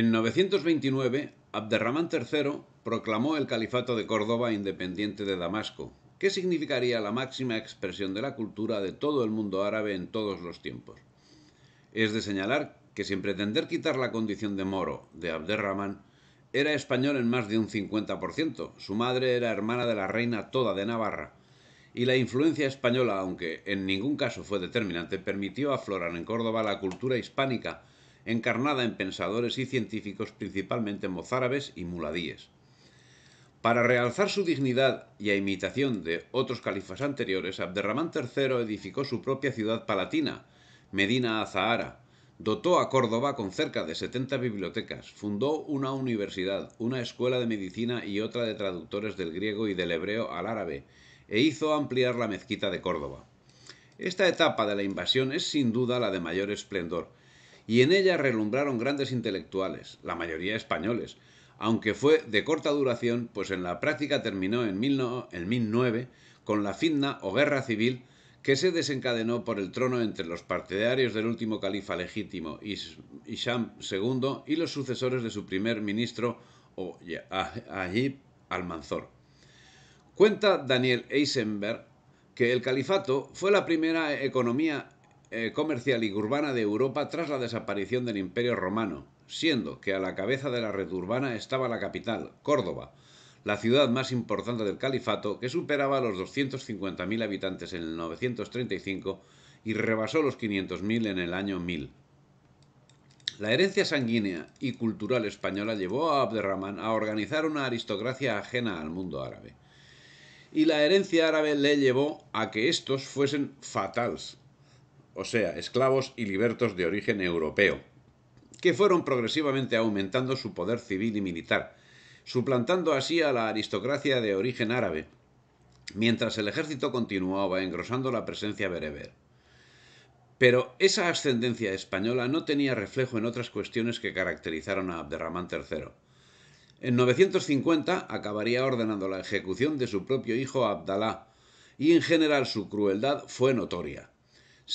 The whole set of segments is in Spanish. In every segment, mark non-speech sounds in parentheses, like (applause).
En 929, Abderramán III proclamó el califato de Córdoba independiente de Damasco, que significaría la máxima expresión de la cultura de todo el mundo árabe en todos los tiempos. Es de señalar que sin pretender quitar la condición de moro de Abderramán, era español en más de un 50%, su madre era hermana de la reina toda de Navarra, y la influencia española, aunque en ningún caso fue determinante, permitió aflorar en Córdoba la cultura hispánica, encarnada en pensadores y científicos principalmente mozárabes y muladíes. Para realzar su dignidad y a imitación de otros califas anteriores, Abderramán III edificó su propia ciudad palatina, Medina Azahara, dotó a Córdoba con cerca de 70 bibliotecas, fundó una universidad, una escuela de medicina y otra de traductores del griego y del hebreo al árabe, e hizo ampliar la mezquita de Córdoba. Esta etapa de la invasión es sin duda la de mayor esplendor, y en ella relumbraron grandes intelectuales, la mayoría españoles, aunque fue de corta duración, pues en la práctica terminó en 1009 con la finna o guerra civil que se desencadenó por el trono entre los partidarios del último califa legítimo, Isham II, y los sucesores de su primer ministro, Ayib Almanzor. Cuenta Daniel Eisenberg que el califato fue la primera economía eh, comercial y urbana de Europa tras la desaparición del Imperio Romano, siendo que a la cabeza de la red urbana estaba la capital, Córdoba, la ciudad más importante del califato, que superaba los 250.000 habitantes en el 935 y rebasó los 500.000 en el año 1000. La herencia sanguínea y cultural española llevó a Abderrahman a organizar una aristocracia ajena al mundo árabe. Y la herencia árabe le llevó a que estos fuesen fatals, o sea, esclavos y libertos de origen europeo, que fueron progresivamente aumentando su poder civil y militar, suplantando así a la aristocracia de origen árabe, mientras el ejército continuaba engrosando la presencia bereber. Pero esa ascendencia española no tenía reflejo en otras cuestiones que caracterizaron a Abderramán III. En 950 acabaría ordenando la ejecución de su propio hijo Abdalá, y en general su crueldad fue notoria.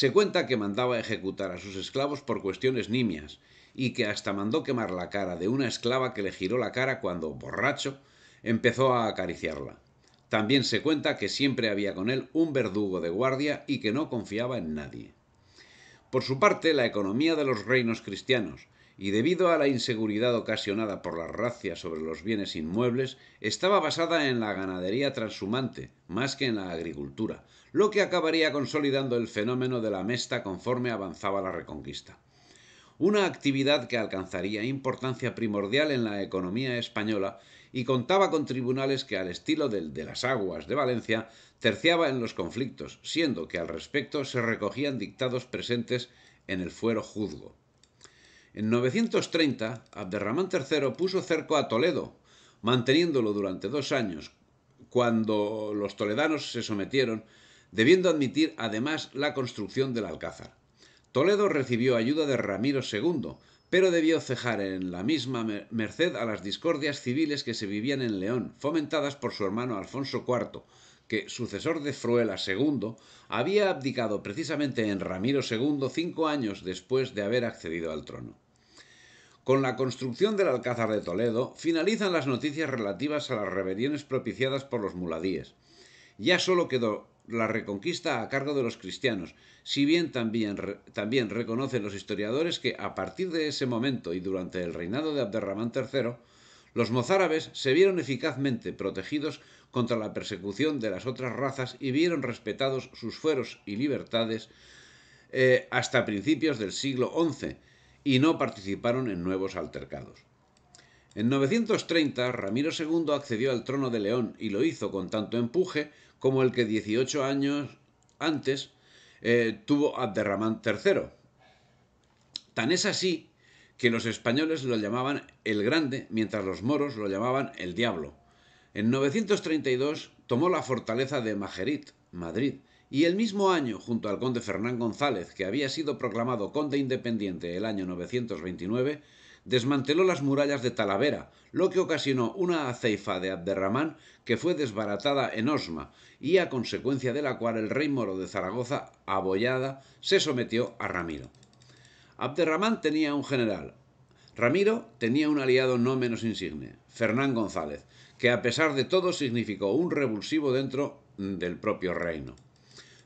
Se cuenta que mandaba ejecutar a sus esclavos por cuestiones nimias, y que hasta mandó quemar la cara de una esclava que le giró la cara cuando, borracho, empezó a acariciarla. También se cuenta que siempre había con él un verdugo de guardia y que no confiaba en nadie. Por su parte, la economía de los reinos cristianos, y debido a la inseguridad ocasionada por las racias sobre los bienes inmuebles, estaba basada en la ganadería transhumante, más que en la agricultura, lo que acabaría consolidando el fenómeno de la mesta conforme avanzaba la Reconquista. Una actividad que alcanzaría importancia primordial en la economía española y contaba con tribunales que al estilo del de las aguas de Valencia terciaba en los conflictos, siendo que al respecto se recogían dictados presentes en el fuero juzgo. En 930, Abderramán III puso cerco a Toledo, manteniéndolo durante dos años, cuando los toledanos se sometieron, debiendo admitir además la construcción del alcázar. Toledo recibió ayuda de Ramiro II, pero debió cejar en la misma merced a las discordias civiles que se vivían en León, fomentadas por su hermano Alfonso IV, que, sucesor de Fruela II, había abdicado precisamente en Ramiro II cinco años después de haber accedido al trono. Con la construcción del Alcázar de Toledo finalizan las noticias relativas a las rebeliones propiciadas por los muladíes. Ya solo quedó la reconquista a cargo de los cristianos, si bien también, también reconocen los historiadores que a partir de ese momento y durante el reinado de Abderramán III, los mozárabes se vieron eficazmente protegidos contra la persecución de las otras razas y vieron respetados sus fueros y libertades eh, hasta principios del siglo XI y no participaron en nuevos altercados. En 930 Ramiro II accedió al trono de León y lo hizo con tanto empuje como el que 18 años antes eh, tuvo Abderramán III. Tan es así que los españoles lo llamaban el Grande, mientras los moros lo llamaban el Diablo. En 932 tomó la fortaleza de Majerit, Madrid, y el mismo año, junto al conde Fernán González, que había sido proclamado conde independiente el año 929, desmanteló las murallas de Talavera, lo que ocasionó una aceifa de Abderramán que fue desbaratada en Osma y a consecuencia de la cual el rey moro de Zaragoza, abollada, se sometió a Ramiro. Abderramán tenía un general. Ramiro tenía un aliado no menos insigne, Fernán González, que a pesar de todo significó un revulsivo dentro del propio reino.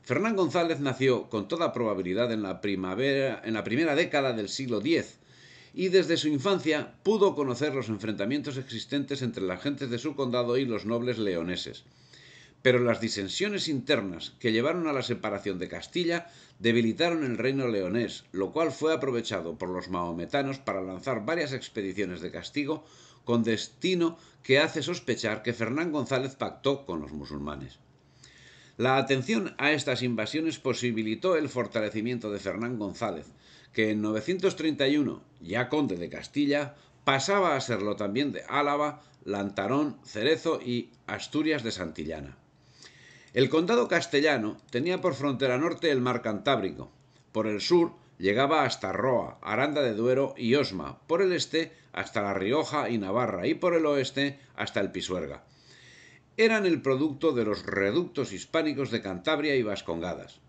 Fernán González nació con toda probabilidad en la, en la primera década del siglo X y desde su infancia pudo conocer los enfrentamientos existentes entre las gentes de su condado y los nobles leoneses pero las disensiones internas que llevaron a la separación de Castilla debilitaron el reino leonés, lo cual fue aprovechado por los maometanos para lanzar varias expediciones de castigo con destino que hace sospechar que Fernán González pactó con los musulmanes. La atención a estas invasiones posibilitó el fortalecimiento de Fernán González, que en 931, ya conde de Castilla, pasaba a serlo también de Álava, Lantarón, Cerezo y Asturias de Santillana. El condado castellano tenía por frontera norte el mar Cantábrico, por el sur llegaba hasta Roa, Aranda de Duero y Osma, por el este hasta La Rioja y Navarra y por el oeste hasta el Pisuerga. Eran el producto de los reductos hispánicos de Cantabria y Vascongadas.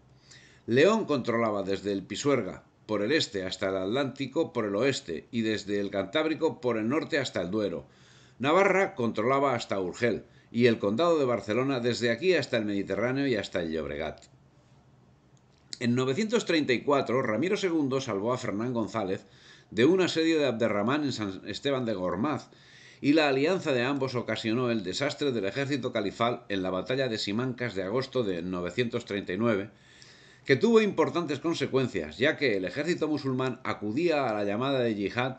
León controlaba desde el Pisuerga, por el este hasta el Atlántico, por el oeste, y desde el Cantábrico por el norte hasta el Duero. Navarra controlaba hasta Urgel, y el condado de Barcelona desde aquí hasta el Mediterráneo y hasta el Llobregat. En 934, Ramiro II salvó a Fernán González de un asedio de Abderramán en San Esteban de Gormaz, y la alianza de ambos ocasionó el desastre del ejército califal en la batalla de Simancas de agosto de 939, que tuvo importantes consecuencias, ya que el ejército musulmán acudía a la llamada de yihad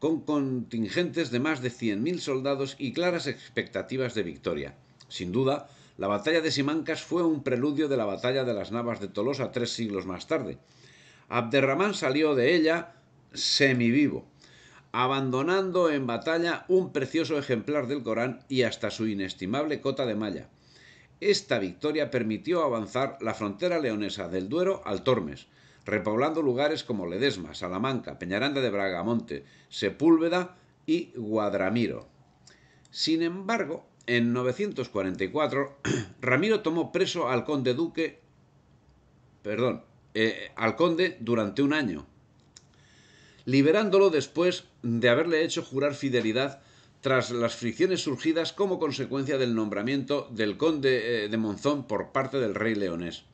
con contingentes de más de 100.000 soldados y claras expectativas de victoria. Sin duda, la batalla de Simancas fue un preludio de la batalla de las Navas de Tolosa tres siglos más tarde. Abderramán salió de ella semivivo, abandonando en batalla un precioso ejemplar del Corán y hasta su inestimable cota de malla. Esta victoria permitió avanzar la frontera leonesa del Duero al Tormes, repoblando lugares como Ledesma, Salamanca, Peñaranda de Bragamonte, Sepúlveda y Guadramiro. Sin embargo, en 944, (clears throat) Ramiro tomó preso al conde duque, perdón, eh, al conde durante un año, liberándolo después de haberle hecho jurar fidelidad tras las fricciones surgidas como consecuencia del nombramiento del conde eh, de Monzón por parte del rey leonés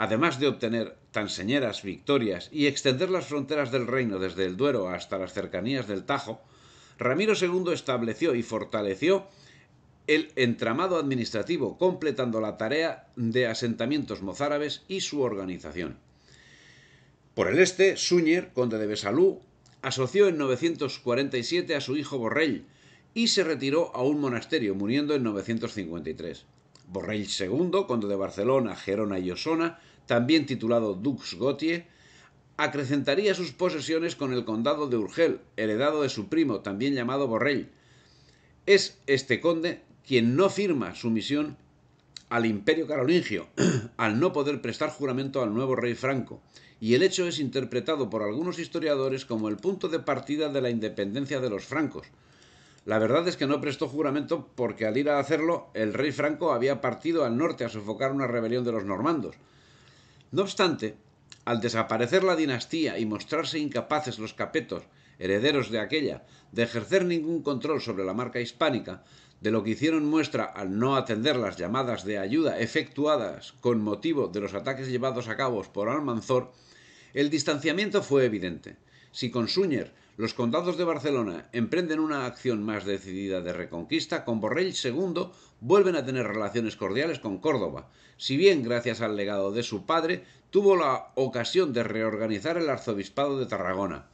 además de obtener tan señeras victorias y extender las fronteras del reino desde el Duero hasta las cercanías del Tajo, Ramiro II estableció y fortaleció el entramado administrativo, completando la tarea de asentamientos mozárabes y su organización. Por el este, Suñer, conde de Besalú, asoció en 947 a su hijo Borrell y se retiró a un monasterio, muriendo en 953. Borrell II, conde de Barcelona, Gerona y Osona, también titulado Dux Gotie, acrecentaría sus posesiones con el condado de Urgel, heredado de su primo, también llamado Borrell. Es este conde quien no firma sumisión al imperio carolingio, (clears throat) al no poder prestar juramento al nuevo rey franco, y el hecho es interpretado por algunos historiadores como el punto de partida de la independencia de los francos. La verdad es que no prestó juramento porque al ir a hacerlo el rey franco había partido al norte a sofocar una rebelión de los normandos, no obstante, al desaparecer la dinastía y mostrarse incapaces los capetos, herederos de aquella, de ejercer ningún control sobre la marca hispánica, de lo que hicieron muestra al no atender las llamadas de ayuda efectuadas con motivo de los ataques llevados a cabo por Almanzor, el distanciamiento fue evidente. Si con los condados de Barcelona emprenden una acción más decidida de reconquista, con Borrell II vuelven a tener relaciones cordiales con Córdoba, si bien gracias al legado de su padre tuvo la ocasión de reorganizar el arzobispado de Tarragona.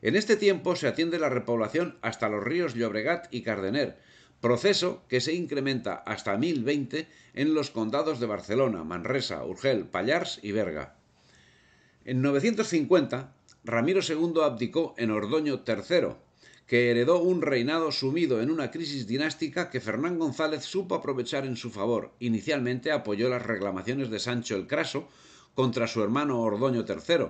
En este tiempo se atiende la repoblación hasta los ríos Llobregat y Cardener, proceso que se incrementa hasta 1020 en los condados de Barcelona, Manresa, Urgel, Pallars y Berga. En 950, Ramiro II abdicó en Ordoño III, que heredó un reinado sumido en una crisis dinástica que Fernán González supo aprovechar en su favor. Inicialmente apoyó las reclamaciones de Sancho el Craso contra su hermano Ordoño III,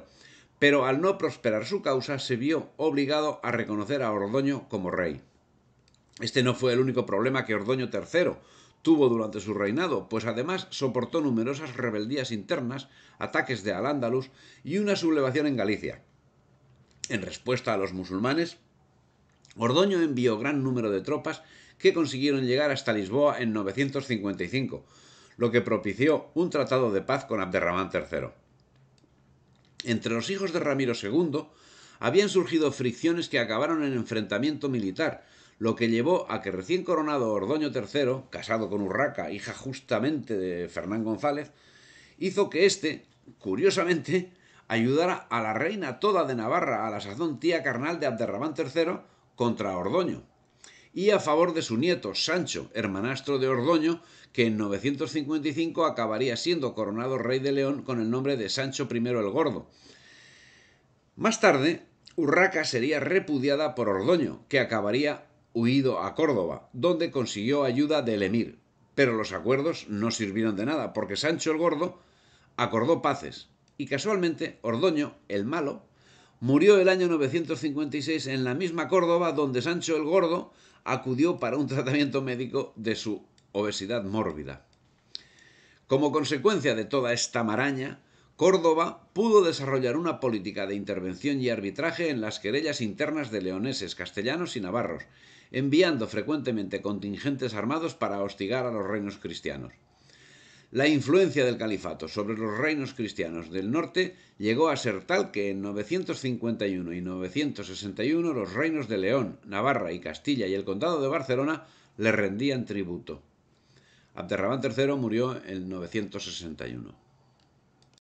pero al no prosperar su causa se vio obligado a reconocer a Ordoño como rey. Este no fue el único problema que Ordoño III tuvo durante su reinado, pues además soportó numerosas rebeldías internas, ataques de al y una sublevación en Galicia. En respuesta a los musulmanes, Ordoño envió gran número de tropas que consiguieron llegar hasta Lisboa en 955, lo que propició un tratado de paz con Abderramán III. Entre los hijos de Ramiro II habían surgido fricciones que acabaron en enfrentamiento militar, lo que llevó a que recién coronado Ordoño III, casado con Urraca, hija justamente de Fernán González, hizo que éste, curiosamente, ayudara a la reina toda de Navarra, a la sazón tía carnal de Abderramán III, contra Ordoño, y a favor de su nieto Sancho, hermanastro de Ordoño, que en 955 acabaría siendo coronado rey de León con el nombre de Sancho I el Gordo. Más tarde, Urraca sería repudiada por Ordoño, que acabaría huido a Córdoba, donde consiguió ayuda del emir. Pero los acuerdos no sirvieron de nada, porque Sancho el Gordo acordó paces, y casualmente Ordoño, el malo, murió el año 956 en la misma Córdoba donde Sancho el Gordo acudió para un tratamiento médico de su obesidad mórbida. Como consecuencia de toda esta maraña, Córdoba pudo desarrollar una política de intervención y arbitraje en las querellas internas de leoneses, castellanos y navarros, enviando frecuentemente contingentes armados para hostigar a los reinos cristianos. La influencia del califato sobre los reinos cristianos del norte llegó a ser tal que en 951 y 961 los reinos de León, Navarra y Castilla y el condado de Barcelona le rendían tributo. Abderramán III murió en 961.